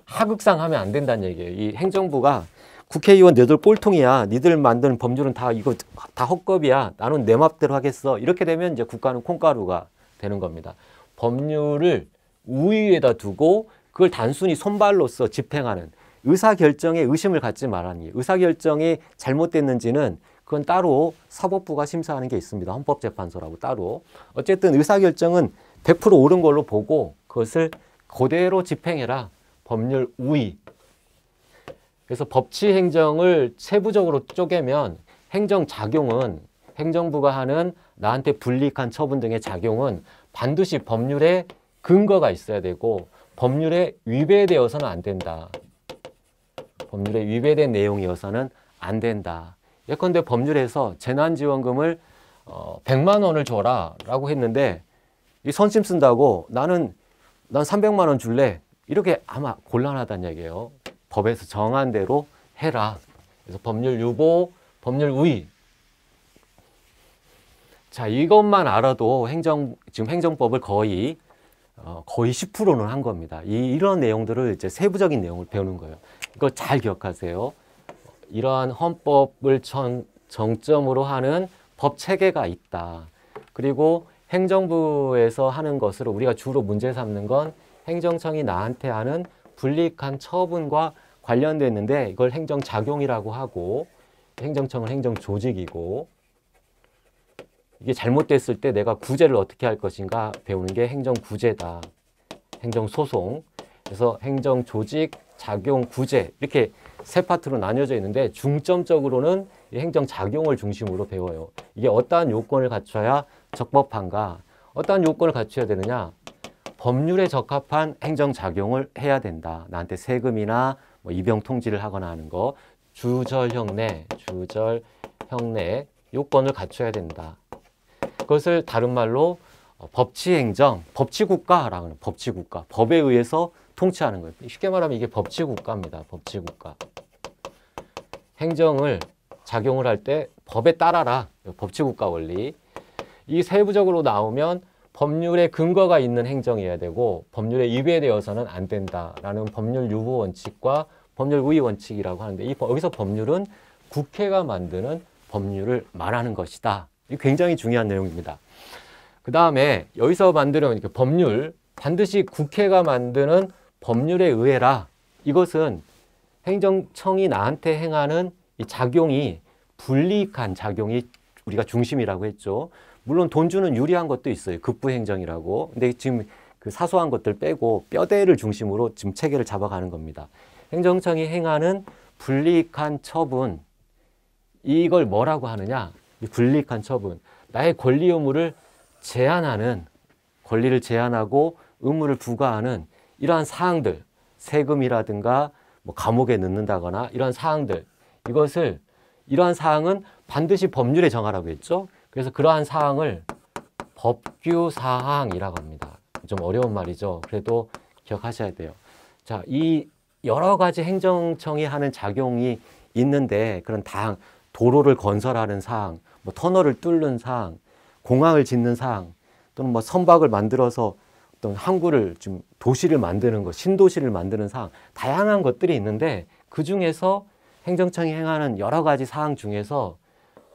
하극상 하면 안 된다는 얘기예요. 이 행정부가 국회의원 너들 꼴통이야. 니들 만든 법률은 다 이거 다 헛겁이야. 나는 내 맘대로 하겠어. 이렇게 되면 이제 국가는 콩가루가 되는 겁니다. 법률을 우위에다 두고 그걸 단순히 손발로서 집행하는 의사결정에 의심을 갖지 말라는 게 의사결정이 잘못됐는지는 그건 따로 사법부가 심사하는 게 있습니다. 헌법재판소라고 따로. 어쨌든 의사결정은 100% 옳은 걸로 보고 그것을 그대로 집행해라. 법률 우위. 그래서 법치 행정을 세부적으로 쪼개면 행정 작용은 행정부가 하는 나한테 불리한 처분 등의 작용은 반드시 법률에 근거가 있어야 되고 법률에 위배되어서는 안 된다. 법률에 위배된 내용이어서는 안 된다. 예컨대 법률에서 재난지원금을 어, 100만 원을 줘라라고 했는데 이 선심 쓴다고 나는 난 300만 원 줄래 이렇게 아마 곤란하다는 얘기예요. 법에서 정한 대로 해라. 그래서 법률 유보, 법률 우위. 자 이것만 알아도 행정 지금 행정법을 거의 어, 거의 10%는 한 겁니다. 이, 이런 내용들을 이제 세부적인 내용을 배우는 거예요. 이거 잘 기억하세요. 이러한 헌법을 정, 정점으로 하는 법 체계가 있다. 그리고 행정부에서 하는 것으로 우리가 주로 문제 삼는 건 행정청이 나한테 하는 불리익한 처분과 관련돼 는데 이걸 행정작용이라고 하고 행정청은 행정조직이고 이게 잘못됐을 때 내가 구제를 어떻게 할 것인가 배우는 게 행정구제다. 행정소송. 그래서 행정조직, 작용, 구제 이렇게 세 파트로 나뉘어져 있는데 중점적으로는 행정 작용을 중심으로 배워요. 이게 어떠한 요건을 갖춰야 적법한가? 어떠한 요건을 갖춰야 되느냐? 법률에 적합한 행정 작용을 해야 된다. 나한테 세금이나 뭐 이병 통지를 하거나 하는 거 주절형 내, 주절형 내 요건을 갖춰야 된다. 그것을 다른 말로 어, 법치행정, 법치국가라는 법치국가, 법에 의해서 통치하는 거예요. 쉽게 말하면 이게 법치국가입니다. 법치국가. 행정을 작용을 할 때 법에 따라라. 법치국가 원리. 이 세부적으로 나오면 법률에 근거가 있는 행정이어야 되고 법률에 위배되어서는 안 된다라는 법률 유보 원칙과 법률 우위 원칙이라고 하는데 이, 여기서 법률은 국회가 만드는 법률을 말하는 것이다. 이 굉장히 중요한 내용입니다. 그 다음에 여기서 만드는 법률 반드시 국회가 만드는 법률에 의해라. 이것은 행정청이 나한테 행하는 이 작용이 불리익한 작용이 우리가 중심이라고 했죠. 물론 돈 주는 유리한 것도 있어요. 급부 행정이라고. 근데 지금 그 사소한 것들 빼고 뼈대를 중심으로 지금 체계를 잡아가는 겁니다. 행정청이 행하는 불리익한 처분 이걸 뭐라고 하느냐? 이 불리익한 처분. 나의 권리 의무를 제한하는 권리를 제한하고 의무를 부과하는 이러한 사항들, 세금이라든가 뭐 감옥에 넣는다거나 이러한 사항들 이것을 이러한 사항은 반드시 법률에 정하라고 했죠. 그래서 그러한 사항을 법규 사항이라고 합니다. 좀 어려운 말이죠. 그래도 기억하셔야 돼요. 자, 이 여러 가지 행정청이 하는 작용이 있는데 그런 당 도로를 건설하는 사항, 뭐 터널을 뚫는 사항, 공항을 짓는 사항 또는 뭐 선박을 만들어서 어떤 항구를 좀 도시를 만드는 것, 신도시를 만드는 사항, 다양한 것들이 있는데 그 중에서 행정청이 행하는 여러 가지 사항 중에서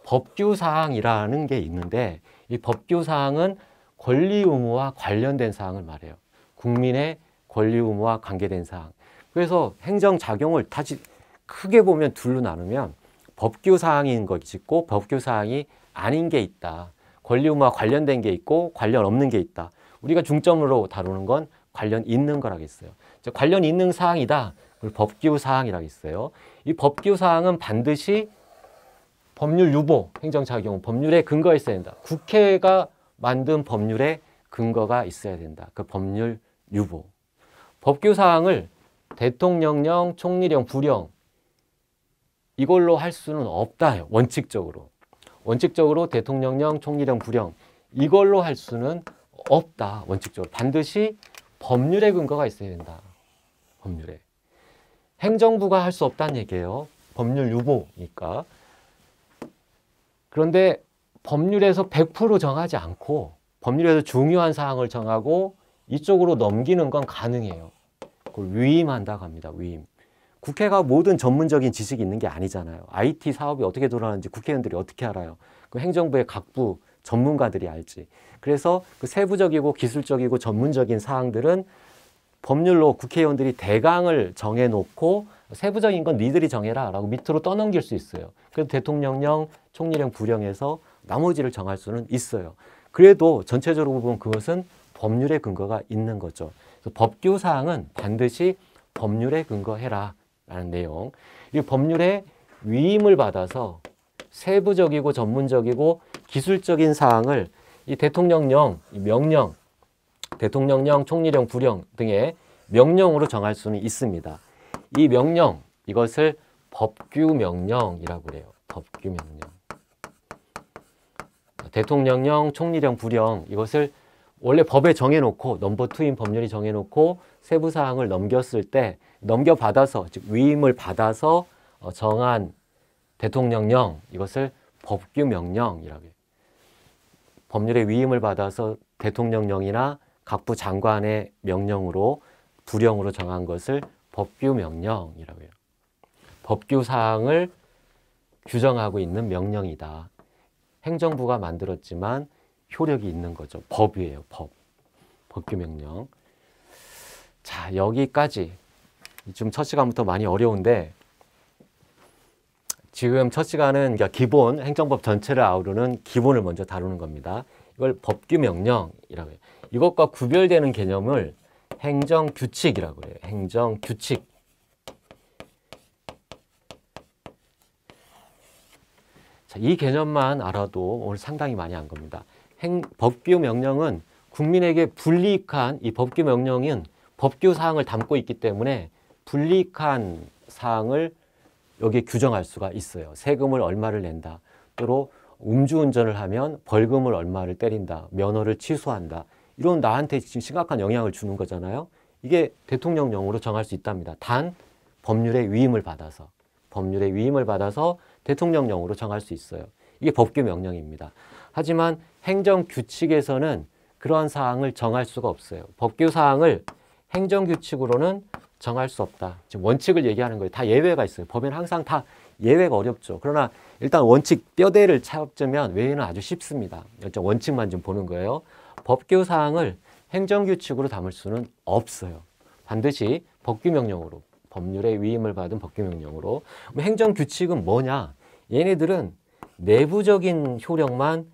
법규 사항이라는 게 있는데 이 법규 사항은 권리 의무와 관련된 사항을 말해요. 국민의 권리 의무와 관계된 사항. 그래서 행정 작용을 다시 크게 보면 둘로 나누면 법규 사항인 것이 있고 법규 사항이 아닌 게 있다. 권리 의무와 관련된 게 있고 관련 없는 게 있다. 우리가 중점으로 다루는 건 관련 있는 거라했어요 관련 있는 사항이다. 그걸 법규 사항이라겠어요. 이 법규 사항은 반드시 법률 유보 행정처의 법률에 근거가 있어야 된다. 국회가 만든 법률에 근거가 있어야 된다. 그 법률 유보. 법규 사항을 대통령령, 총리령, 부령 이걸로 할 수는 없다. 원칙적으로. 원칙적으로 대통령령, 총리령, 부령 이걸로 할 수는 없다. 원칙적으로 반드시 법률의 근거가 있어야 된다. 법률에. 행정부가 할 수 없다는 얘기예요. 법률 유보니까. 그런데 법률에서 100% 정하지 않고 법률에서 중요한 사항을 정하고 이쪽으로 넘기는 건 가능해요. 그걸 위임한다고 합니다. 위임. 국회가 모든 전문적인 지식이 있는 게 아니잖아요. IT 사업이 어떻게 돌아가는지 국회의원들이 어떻게 알아요. 그 행정부의 각부 전문가들이 알지. 그래서 그 세부적이고 기술적이고 전문적인 사항들은 법률로 국회의원들이 대강을 정해놓고 세부적인 건 니들이 정해라 라고 밑으로 떠넘길 수 있어요. 그래서 대통령령, 총리령, 부령에서 나머지를 정할 수는 있어요. 그래도 전체적으로 보면 그것은 법률의 근거가 있는 거죠. 법규 사항은 반드시 법률에 근거해라 라는 내용. 이 법률의 위임을 받아서 세부적이고 전문적이고 기술적인 사항을 이 대통령령, 명령, 대통령령, 총리령, 부령 등의 명령으로 정할 수는 있습니다. 이 명령, 이것을 법규명령이라고 그래요. 법규명령. 대통령령, 총리령, 부령 이것을 원래 법에 정해놓고 넘버 투인 법률이 정해놓고 세부 사항을 넘겼을 때 넘겨받아서 즉 위임을 받아서 어, 정한 대통령령 이것을 법규명령이라고 해요. 법률의 위임을 받아서 대통령령이나 각부 장관의 명령으로 불령으로 정한 것을 법규 명령이라고 해요. 법규 사항을 규정하고 있는 명령이다. 행정부가 만들었지만 효력이 있는 거죠. 법이에요. 법. 법규 명령. 자, 여기까지. 지금 첫 시간부터 많이 어려운데 지금 첫 시간은 그러니까 기본 행정법 전체를 아우르는 기본을 먼저 다루는 겁니다. 이걸 법규명령이라고 해요. 이것과 구별되는 개념을 행정규칙이라고 해요. 행정규칙. 자, 이 개념만 알아도 오늘 상당히 많이 한 겁니다. 행, 법규 명령은 국민에게 불리익한 이 법규 명령은 법규 사항을 담고 있기 때문에 불리익한 사항을 여기에 규정할 수가 있어요. 세금을 얼마를 낸다. 또 음주운전을 하면 벌금을 얼마를 때린다. 면허를 취소한다. 이런 나한테 지금 심각한 영향을 주는 거잖아요. 이게 대통령령으로 정할 수 있답니다. 단 법률의 위임을 받아서 법률의 위임을 받아서 대통령령으로 정할 수 있어요. 이게 법규 명령입니다. 하지만 행정 규칙에서는 그러한 사항을 정할 수가 없어요. 법규 사항을 행정 규칙으로는 정할 수 없다. 지금 원칙을 얘기하는 거예요. 다 예외가 있어요. 법에는 항상 다 예외가 어렵죠. 그러나 일단 원칙 뼈대를 찾으면 외에는 아주 쉽습니다. 일단 원칙만 좀 보는 거예요. 법규 사항을 행정규칙으로 담을 수는 없어요. 반드시 법규명령으로 법률의 위임을 받은 법규명령으로 행정규칙은 뭐냐? 얘네들은 내부적인 효력만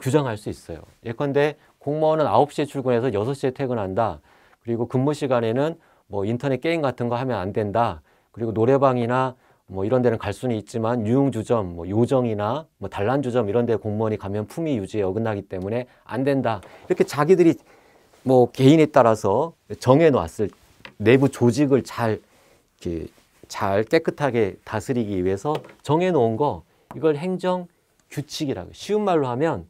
규정할 수 있어요. 예컨대 공무원은 9시에 출근해서 6시에 퇴근한다. 그리고 근무 시간에는 뭐 인터넷 게임 같은 거 하면 안 된다. 그리고 노래방이나 뭐 이런 데는 갈 수는 있지만 유흥주점, 뭐 요정이나 뭐 단란주점 이런 데 공무원이 가면 품위 유지에 어긋나기 때문에 안 된다. 이렇게 자기들이 뭐 개인에 따라서 정해 놓았을 내부 조직을 잘, 이렇게 잘 깨끗하게 다스리기 위해서 정해 놓은 거 이걸 행정 규칙이라고 쉬운 말로 하면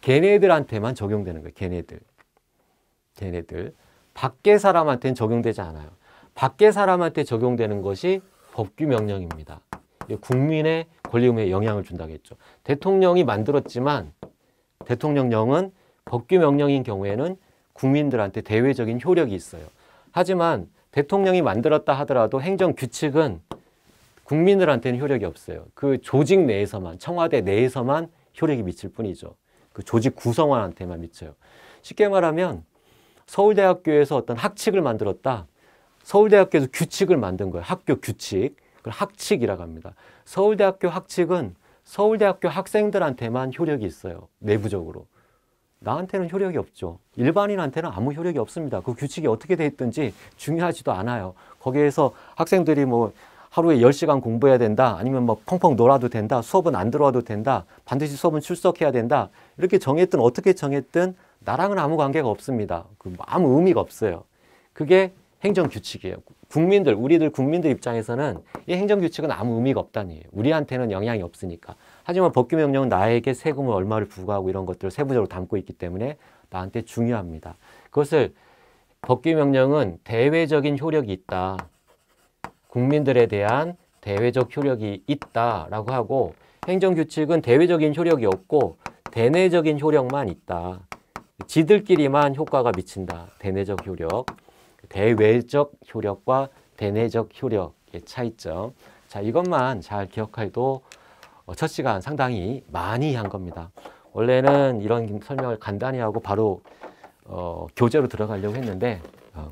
걔네들한테만 적용되는 거예요. 걔네들. 걔네들. 밖에 사람한테는 적용되지 않아요. 밖에 사람한테 적용되는 것이 법규 명령입니다. 국민의 권리의무에 영향을 준다겠죠. 대통령이 만들었지만 대통령령은 법규 명령인 경우에는 국민들한테 대외적인 효력이 있어요. 하지만 대통령이 만들었다 하더라도 행정 규칙은 국민들한테는 효력이 없어요. 그 조직 내에서만 청와대 내에서만 효력이 미칠 뿐이죠. 그 조직 구성원한테만 미쳐요. 쉽게 말하면 서울대학교에서 어떤 학칙을 만들었다. 서울대학교에서 규칙을 만든 거예요. 학교 규칙. 그걸 학칙이라고 합니다. 서울대학교 학칙은 서울대학교 학생들한테만 효력이 있어요. 내부적으로. 나한테는 효력이 없죠. 일반인한테는 아무 효력이 없습니다. 그 규칙이 어떻게 돼 있든지 중요하지도 않아요. 거기에서 학생들이 뭐 하루에 10시간 공부해야 된다. 아니면 뭐 펑펑 놀아도 된다. 수업은 안 들어와도 된다. 반드시 수업은 출석해야 된다. 이렇게 정했든 어떻게 정했든 나랑은 아무 관계가 없습니다. 그 아무 의미가 없어요. 그게 행정 규칙이에요. 국민들, 우리들 국민들 입장에서는 이 행정 규칙은 아무 의미가 없다는 우리한테는 영향이 없으니까. 하지만 법규 명령은 나에게 세금을 얼마를 부과하고 이런 것들을 세부적으로 담고 있기 때문에 나한테 중요합니다. 그것을 법규 명령은 대외적인 효력이 있다. 국민들에 대한 대외적 효력이 있다라고 하고 행정 규칙은 대외적인 효력이 없고 대내적인 효력만 있다. 지들끼리만 효과가 미친다. 대내적 효력, 대외적 효력과 대내적 효력의 차이점. 자, 이것만 잘 기억해도 어, 첫 시간 상당히 많이 한 겁니다. 원래는 이런 설명을 간단히 하고 바로 어, 교재로 들어가려고 했는데 어,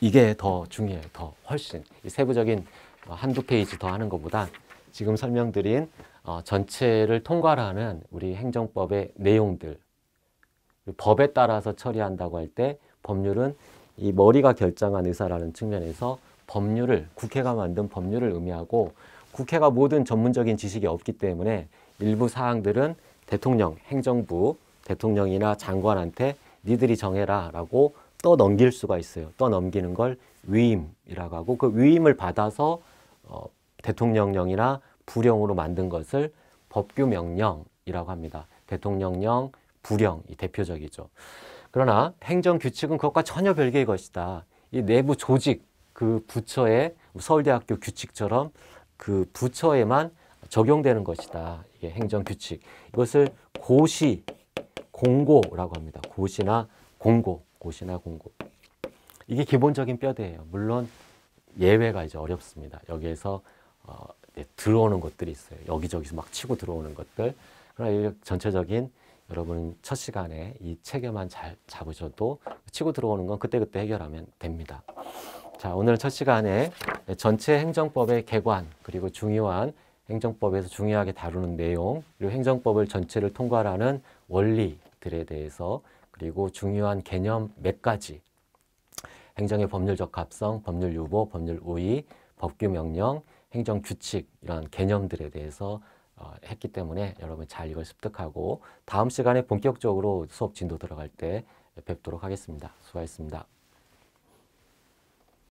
이게 더 중요해요. 더 훨씬 세부적인 어, 한두 페이지 더 하는 것보다 지금 설명드린 어, 전체를 통과하는 우리 행정법의 내용들 법에 따라서 처리한다고 할 때 법률은 이 머리가 결정한 의사라는 측면에서 법률을 국회가 만든 법률을 의미하고 국회가 모든 전문적인 지식이 없기 때문에 일부 사항들은 대통령, 행정부, 대통령이나 장관한테 니들이 정해라 라고 떠 넘길 수가 있어요. 떠 넘기는 걸 위임이라고 하고 그 위임을 받아서 어, 대통령령이나 부령으로 만든 것을 법규명령이라고 합니다. 대통령령, 불령이 대표적이죠. 그러나 행정 규칙은 그것과 전혀 별개의 것이다. 이 내부 조직 그 부처의 서울대학교 규칙처럼 그 부처에만 적용되는 것이다. 이게 행정 규칙. 이것을 고시, 공고라고 합니다. 고시나 공고, 고시나 공고. 이게 기본적인 뼈대예요. 물론 예외가 이제 어렵습니다. 여기에서 어, 들어오는 것들이 있어요. 여기저기서 막 치고 들어오는 것들. 그러나 전체적인 여러분 첫 시간에 이 체계만 잘 잡으셔도 치고 들어오는 건 그때그때 해결하면 됩니다. 자, 오늘 첫 시간에 전체 행정법의 개관 그리고 중요한 행정법에서 중요하게 다루는 내용 그리고 행정법을 전체를 통과하는 원리들에 대해서 그리고 중요한 개념 몇 가지 행정의 법률 적합성, 법률 유보, 법률 우위, 법규 명령, 행정 규칙 이러 개념들에 대해서 어, 했기 때문에 여러분 잘 이걸 습득하고 다음 시간에 본격적으로 수업 진도 들어갈 때 뵙도록 하겠습니다. 수고하셨습니다.